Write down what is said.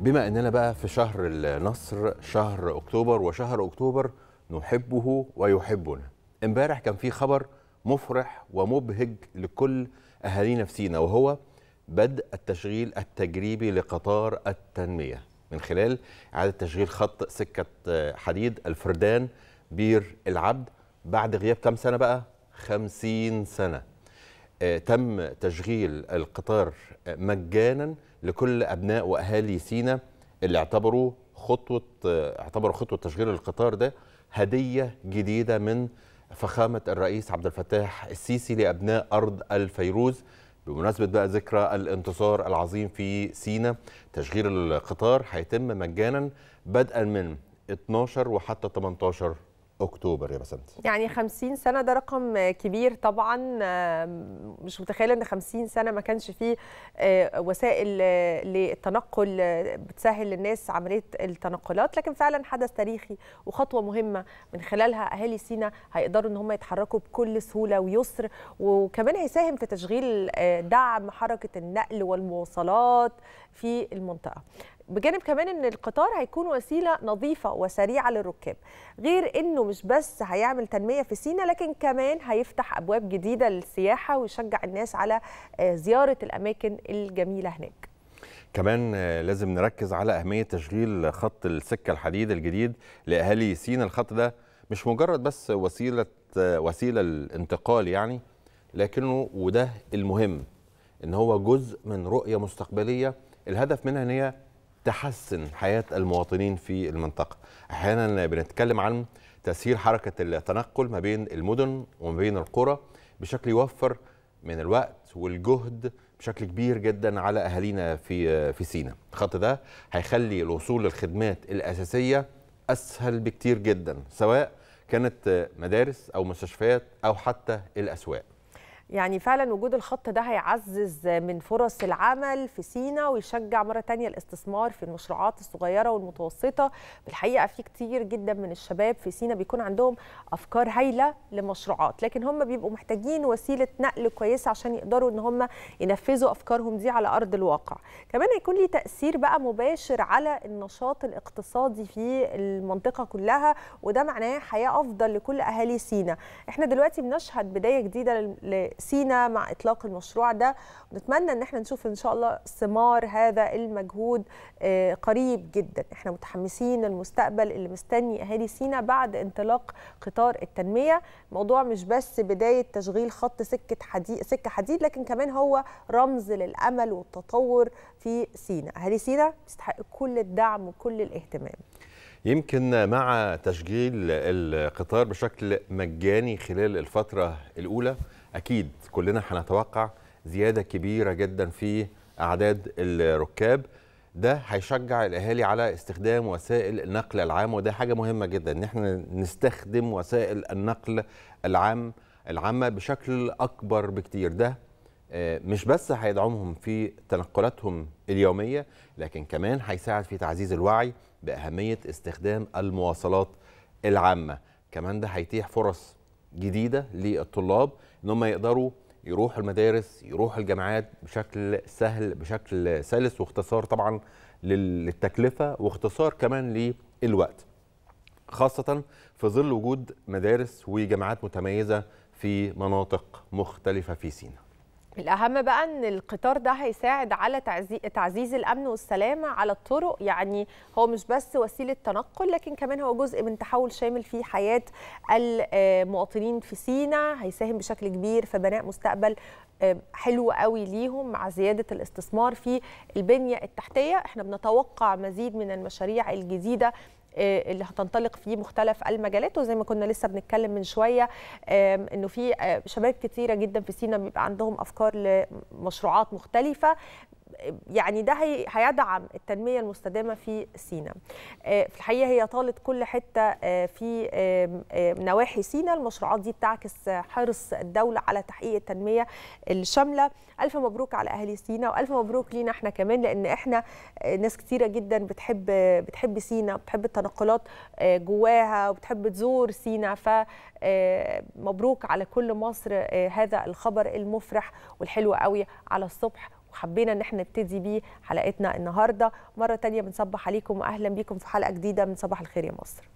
بما اننا بقى في شهر النصر شهر اكتوبر وشهر اكتوبر نحبه ويحبنا امبارح كان في خبر مفرح ومبهج لكل اهالينا في سينا وهو بدء التشغيل التجريبي لقطار التنميه من خلال اعاده تشغيل خط سكه آه، حديد الفردان بير العبد بعد غياب كام سنه بقى 50 سنه آه، تم تشغيل القطار آه، مجانا لكل أبناء وأهالي سينا اللي اعتبروا خطوة آه، اعتبروا خطوة تشغيل القطار ده هدية جديدة من فخامة الرئيس عبد الفتاح السيسي لأبناء أرض الفيروز بمناسبة بقى ذكرى الانتصار العظيم في سينا تشغيل القطار هيتم مجانا بدءا من 12 وحتى 18 اكتوبر يا بسنت يعني 50 سنه ده رقم كبير طبعا آه، مش متخيله ان 50 سنه ما كانش فيه آه، وسائل آه، للتنقل بتسهل للناس عمليه التنقلات لكن فعلا حدث تاريخي وخطوه مهمه من خلالها اهالي سينا هيقدروا ان هم يتحركوا بكل سهوله ويسر وكمان هيساهم في تشغيل دعم حركه النقل والمواصلات في المنطقه بجانب كمان ان القطار هيكون وسيله نظيفه وسريعه للركاب غير انه مش بس هيعمل تنميه في سينا لكن كمان هيفتح ابواب جديده للسياحه ويشجع الناس على آه، زياره الاماكن الجميله هناك كمان آه، لازم نركز على اهميه تشغيل خط السكه الحديد الجديد لاهالي سينا الخط ده مش مجرد بس وسيله آه، وسيله الانتقال يعني لكنه وده المهم ان هو جزء من رؤيه مستقبليه الهدف منها ان هي تحسن حياة المواطنين في المنطقة أحيانا بنتكلم عن تسهيل حركة التنقل ما بين المدن وما بين القرى بشكل يوفر من الوقت والجهد بشكل كبير جدا على اهالينا في في سينا الخط ده هيخلي الوصول للخدمات الاساسيه اسهل بكتير جدا سواء كانت مدارس او مستشفيات او حتى الاسواق يعني فعلا وجود الخط ده هيعزز من فرص العمل في سينا ويشجع مره تانية الاستثمار في المشروعات الصغيره والمتوسطه بالحقيقه في كتير جدا من الشباب في سينا بيكون عندهم افكار هايله لمشروعات لكن هم بيبقوا محتاجين وسيله نقل كويسه عشان يقدروا ان هم ينفذوا افكارهم دي على ارض الواقع كمان هيكون ليه تاثير بقى مباشر على النشاط الاقتصادي في المنطقه كلها وده معناه حياه افضل لكل اهالي سينا احنا دلوقتي بنشهد بدايه جديده سينا مع اطلاق المشروع ده ونتمنى ان احنا نشوف ان شاء الله ثمار هذا المجهود آه، قريب جدا احنا متحمسين للمستقبل اللي مستني اهالي سينا بعد انطلاق قطار التنميه الموضوع مش بس بدايه تشغيل خط سكه حديد سكه حديد لكن كمان هو رمز للامل والتطور في سينا اهالي سينا يستحق كل الدعم وكل الاهتمام يمكن مع تشغيل القطار بشكل مجاني خلال الفترة الأولى اكيد كلنا هنتوقع زياده كبيره جدا في اعداد الركاب ده هيشجع الاهالي على استخدام وسائل النقل العام وده حاجه مهمه جدا ان احنا نستخدم وسائل النقل العام العامه بشكل اكبر بكتير ده آه، مش بس هيدعمهم في تنقلاتهم اليوميه لكن كمان هيساعد في تعزيز الوعي باهميه استخدام المواصلات العامه كمان ده هيتيح فرص جديده للطلاب ان هم يقدروا يروحوا المدارس يروحوا الجامعات بشكل سهل بشكل سلس واختصار طبعا للتكلفه واختصار كمان للوقت خاصه في ظل وجود مدارس وجامعات متميزه في مناطق مختلفه في سيناء الأهم بقى أن القطار ده هيساعد على تعزيز الأمن والسلامة على الطرق يعني هو مش بس وسيلة تنقل لكن كمان هو جزء من تحول شامل في حياة المواطنين في سينا هيساهم بشكل كبير في بناء مستقبل آه، حلو قوي ليهم مع زيادة الاستثمار في البنية التحتية احنا بنتوقع مزيد من المشاريع الجديدة آه، اللي هتنطلق فيه مختلف المجالات وزي ما كنا لسه بنتكلم من شويه انه في آه، شباب كتيره جدا في سينا بيبقى عندهم افكار لمشروعات مختلفه يعني ده هيدعم التنميه المستدامه في سينا آه، في الحقيقه هي طالت كل حته آه، في نواحي سينا المشروعات دي بتعكس حرص الدوله على تحقيق التنميه الشامله الف مبروك على أهل سينا والف مبروك لينا احنا كمان لان احنا آه، ناس كتيره جدا بتحب بتحب سينا بتحب التنقلات جواها وبتحب تزور سينا ف مبروك على كل مصر هذا الخبر المفرح والحلو قوي على الصبح وحبينا ان احنا نبتدي بيه حلقتنا النهارده مره تانية بنصبح عليكم واهلا بيكم في حلقه جديده من صباح الخير يا مصر